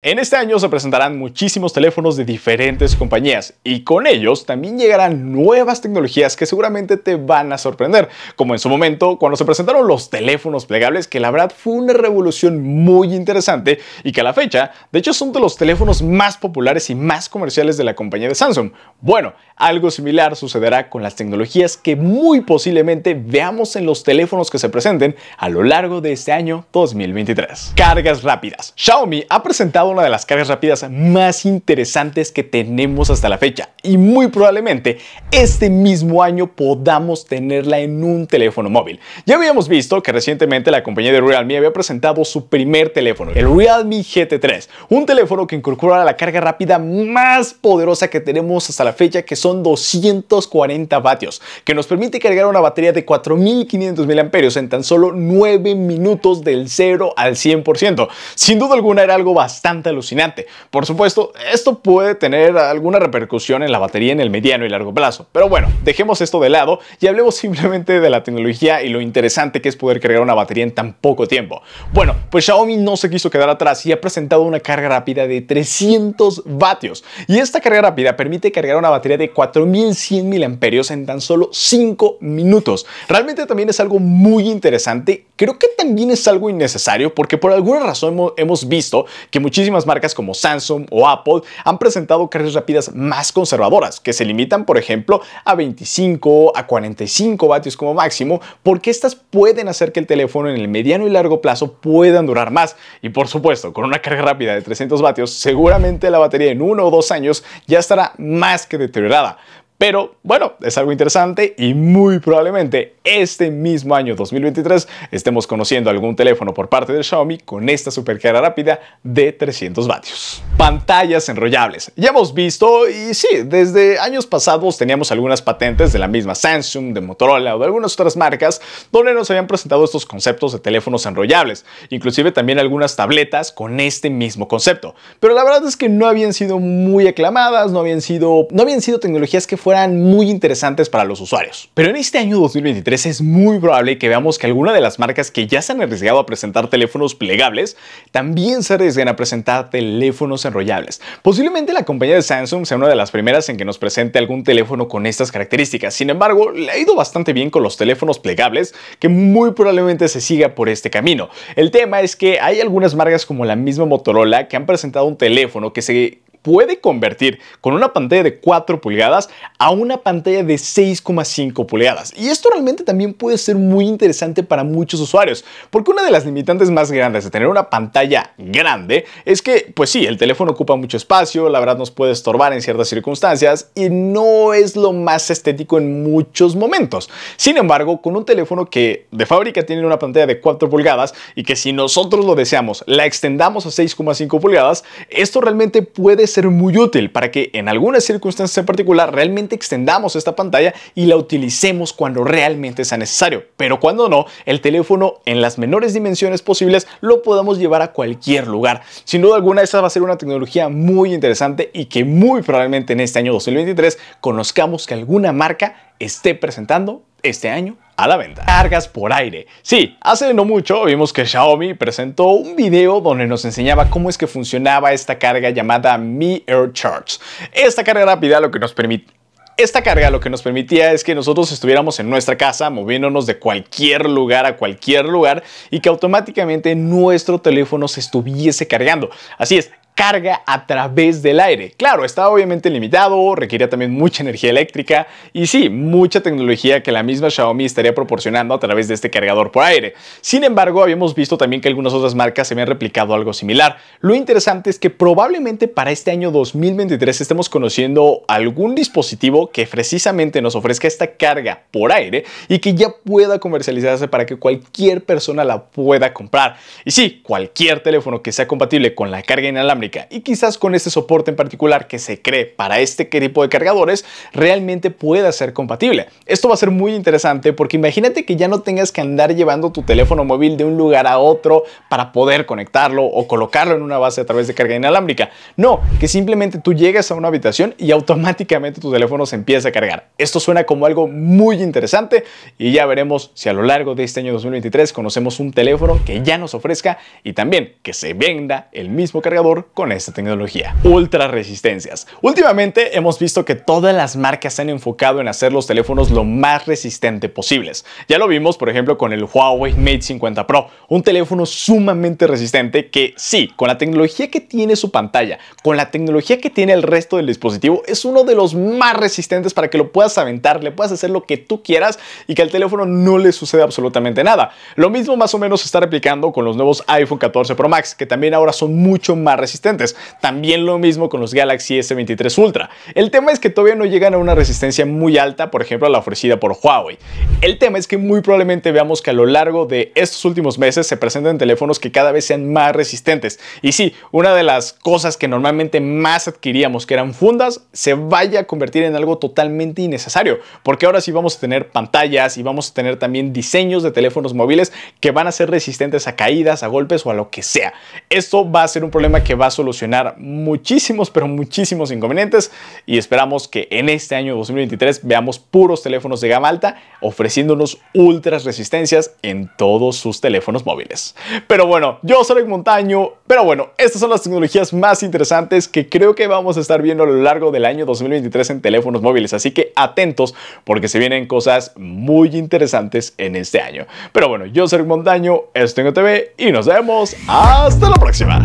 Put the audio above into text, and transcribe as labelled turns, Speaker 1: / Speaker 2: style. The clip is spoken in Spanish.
Speaker 1: En este año se presentarán muchísimos teléfonos de diferentes compañías y con ellos también llegarán nuevas tecnologías que seguramente te van a sorprender, como en su momento cuando se presentaron los teléfonos plegables, que la verdad fue una revolución muy interesante y que a la fecha, de hecho, son de los teléfonos más populares y más comerciales de la compañía de Samsung. Bueno, algo similar sucederá con las tecnologías que muy posiblemente veamos en los teléfonos que se presenten a lo largo de este año 2023. Cargas rápidas. Xiaomi ha presentado una de las cargas rápidas más interesantes que tenemos hasta la fecha y muy probablemente este mismo año podamos tenerla en un teléfono móvil. Ya habíamos visto que recientemente la compañía de Realme había presentado su primer teléfono, el Realme GT3, un teléfono que incorpora la carga rápida más poderosa que tenemos hasta la fecha que son 240 vatios, que nos permite cargar una batería de 4500 mAh en tan solo 9 minutos del 0 al 100%. Sin duda alguna era algo bastante alucinante. Por supuesto, esto puede tener alguna repercusión en la batería en el mediano y largo plazo. Pero bueno, dejemos esto de lado y hablemos simplemente de la tecnología y lo interesante que es poder cargar una batería en tan poco tiempo. Bueno, pues Xiaomi no se quiso quedar atrás y ha presentado una carga rápida de 300 vatios. Y esta carga rápida permite cargar una batería de 4100 mAh en tan solo 5 minutos. Realmente también es algo muy interesante. Creo que también es algo innecesario porque por alguna razón hemos visto que muchísimos muchísimas marcas como Samsung o Apple han presentado cargas rápidas más conservadoras, que se limitan, por ejemplo, a 25 a 45 vatios como máximo, porque estas pueden hacer que el teléfono en el mediano y largo plazo puedan durar más. Y por supuesto, con una carga rápida de 300 vatios, seguramente la batería en uno o dos años ya estará más que deteriorada. Pero bueno, es algo interesante y muy probablemente este mismo año 2023 estemos conociendo algún teléfono por parte de Xiaomi con esta supercarga rápida de 300 vatios. Pantallas enrollables. Ya hemos visto y sí, desde años pasados teníamos algunas patentes de la misma Samsung, de Motorola o de algunas otras marcas donde nos habían presentado estos conceptos de teléfonos enrollables, inclusive también algunas tabletas con este mismo concepto. Pero la verdad es que no habían sido muy aclamadas, no habían sido no habían sido tecnologías que fueran muy interesantes para los usuarios. Pero en este año 2023 es muy probable que veamos que alguna de las marcas que ya se han arriesgado a presentar teléfonos plegables también se arriesguen a presentar teléfonos enrollables. Posiblemente la compañía de Samsung sea una de las primeras en que nos presente algún teléfono con estas características. Sin embargo, le ha ido bastante bien con los teléfonos plegables que muy probablemente se siga por este camino. El tema es que hay algunas marcas como la misma Motorola que han presentado un teléfono que se puede convertir con una pantalla de 4 pulgadas a una pantalla de 6,5 pulgadas. Y esto realmente también puede ser muy interesante para muchos usuarios, porque una de las limitantes más grandes de tener una pantalla grande es que, pues sí, el teléfono ocupa mucho espacio, la verdad nos puede estorbar en ciertas circunstancias y no es lo más estético en muchos momentos. Sin embargo, con un teléfono que de fábrica tiene una pantalla de 4 pulgadas y que si nosotros lo deseamos la extendamos a 6,5 pulgadas, esto realmente puede ser muy útil para que en algunas circunstancias en particular realmente extendamos esta pantalla y la utilicemos cuando realmente sea necesario. Pero cuando no, el teléfono en las menores dimensiones posibles lo podamos llevar a cualquier lugar. Sin duda alguna, esta va a ser una tecnología muy interesante y que muy probablemente en este año 2023 conozcamos que alguna marca esté presentando este año a la venta. Cargas por aire. Sí, hace no mucho vimos que Xiaomi presentó un video donde nos enseñaba cómo es que funcionaba esta carga llamada Mi Air Charge. Esta carga rápida lo que nos permite esta carga lo que nos permitía es que nosotros estuviéramos en nuestra casa moviéndonos de cualquier lugar a cualquier lugar y que automáticamente nuestro teléfono se estuviese cargando. Así es, carga a través del aire. Claro, está obviamente limitado, requería también mucha energía eléctrica y sí, mucha tecnología que la misma Xiaomi estaría proporcionando a través de este cargador por aire. Sin embargo, habíamos visto también que algunas otras marcas se habían replicado algo similar. Lo interesante es que probablemente para este año 2023 estemos conociendo algún dispositivo que precisamente nos ofrezca esta carga por aire y que ya pueda comercializarse para que cualquier persona la pueda comprar. Y sí, cualquier teléfono que sea compatible con la carga inalámbrica y quizás con este soporte en particular que se cree para este tipo de cargadores realmente pueda ser compatible. Esto va a ser muy interesante porque imagínate que ya no tengas que andar llevando tu teléfono móvil de un lugar a otro para poder conectarlo o colocarlo en una base a través de carga inalámbrica. No, que simplemente tú llegas a una habitación y automáticamente tu teléfono se empieza a cargar. Esto suena como algo muy interesante y ya veremos si a lo largo de este año 2023 conocemos un teléfono que ya nos ofrezca y también que se venda el mismo cargador con esta tecnología. Ultra resistencias. Últimamente hemos visto que todas las marcas se han enfocado en hacer los teléfonos lo más resistente posibles. Ya lo vimos, por ejemplo, con el Huawei Mate 50 Pro, un teléfono sumamente resistente que sí, con la tecnología que tiene su pantalla, con la tecnología que tiene el resto del dispositivo, es uno de los más resistentes para que lo puedas aventar, le puedas hacer lo que tú quieras y que al teléfono no le suceda absolutamente nada. Lo mismo más o menos se está replicando con los nuevos iPhone 14 Pro Max, que también ahora son mucho más resistentes resistentes. También lo mismo con los Galaxy S23 Ultra. El tema es que todavía no llegan a una resistencia muy alta, por ejemplo, a la ofrecida por Huawei. El tema es que muy probablemente veamos que a lo largo de estos últimos meses se presenten teléfonos que cada vez sean más resistentes. Y sí, una de las cosas que normalmente más adquiríamos, que eran fundas, se vaya a convertir en algo totalmente innecesario, porque ahora sí vamos a tener pantallas y vamos a tener también diseños de teléfonos móviles que van a ser resistentes a caídas, a golpes o a lo que sea. Esto va a ser un problema que va solucionar muchísimos, pero muchísimos inconvenientes y esperamos que en este año 2023 veamos puros teléfonos de gama alta ofreciéndonos ultras resistencias en todos sus teléfonos móviles. Pero bueno, yo soy Montaño, pero bueno, estas son las tecnologías más interesantes que creo que vamos a estar viendo a lo largo del año 2023 en teléfonos móviles, así que atentos porque se vienen cosas muy interesantes en este año. Pero bueno, yo soy Montaño, esto en TV y nos vemos hasta la próxima.